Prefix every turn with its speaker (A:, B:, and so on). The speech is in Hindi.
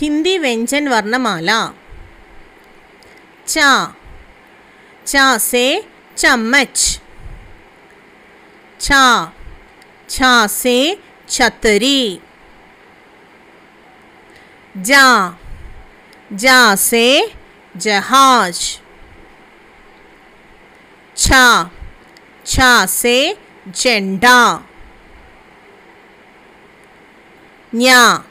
A: हिंदी व्यंजन वर्णमाला चा चा से चम्मच चा छा से छतरी जा जा से जहाज छा छा से झंडा
B: न्या